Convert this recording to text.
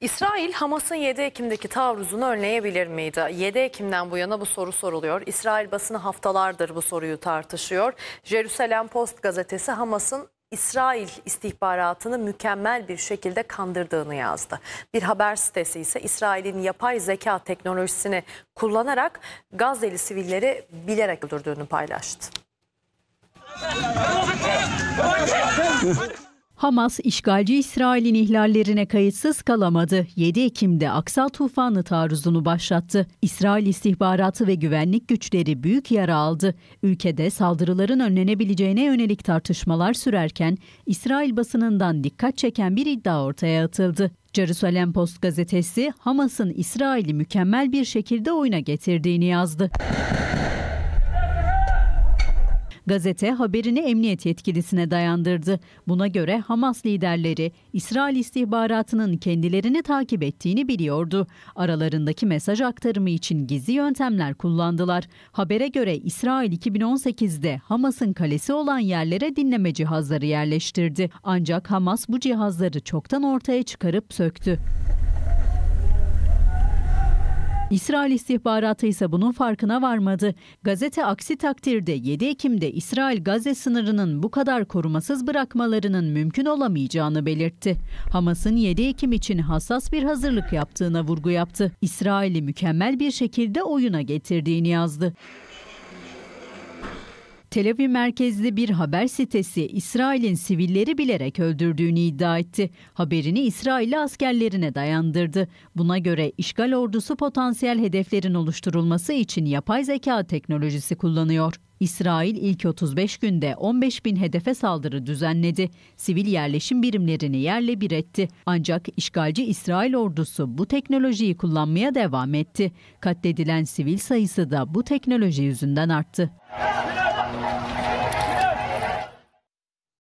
İsrail Hamas'ın 7 Ekim'deki taarruzunu önleyebilir miydi? 7 Ekim'den bu yana bu soru soruluyor. İsrail basını haftalardır bu soruyu tartışıyor. Jerusalem Post gazetesi Hamas'ın İsrail istihbaratını mükemmel bir şekilde kandırdığını yazdı. Bir haber sitesi ise İsrail'in yapay zeka teknolojisini kullanarak Gazze'li sivilleri bilerek öldürdüğünü paylaştı. Hamas işgalci İsrail'in ihlallerine kayıtsız kalamadı. 7 Ekim'de Aksa tufanı taarruzunu başlattı. İsrail istihbaratı ve güvenlik güçleri büyük yara aldı. Ülkede saldırıların önlenebileceğine yönelik tartışmalar sürerken İsrail basınından dikkat çeken bir iddia ortaya atıldı. Jerusalem Post gazetesi Hamas'ın İsrail'i mükemmel bir şekilde oyuna getirdiğini yazdı. Gazete haberini emniyet yetkilisine dayandırdı. Buna göre Hamas liderleri İsrail istihbaratının kendilerini takip ettiğini biliyordu. Aralarındaki mesaj aktarımı için gizli yöntemler kullandılar. Habere göre İsrail 2018'de Hamas'ın kalesi olan yerlere dinleme cihazları yerleştirdi. Ancak Hamas bu cihazları çoktan ortaya çıkarıp söktü. İsrail istihbaratı ise bunun farkına varmadı. Gazete aksi takdirde 7 Ekim'de İsrail Gazze sınırının bu kadar korumasız bırakmalarının mümkün olamayacağını belirtti. Hamas'ın 7 Ekim için hassas bir hazırlık yaptığına vurgu yaptı. İsrail'i mükemmel bir şekilde oyuna getirdiğini yazdı. Tel Aviv merkezli bir haber sitesi İsrail'in sivilleri bilerek öldürdüğünü iddia etti. Haberini İsrail'i askerlerine dayandırdı. Buna göre işgal ordusu potansiyel hedeflerin oluşturulması için yapay zeka teknolojisi kullanıyor. İsrail ilk 35 günde 15 bin hedefe saldırı düzenledi. Sivil yerleşim birimlerini yerle bir etti. Ancak işgalci İsrail ordusu bu teknolojiyi kullanmaya devam etti. Katledilen sivil sayısı da bu teknoloji yüzünden arttı.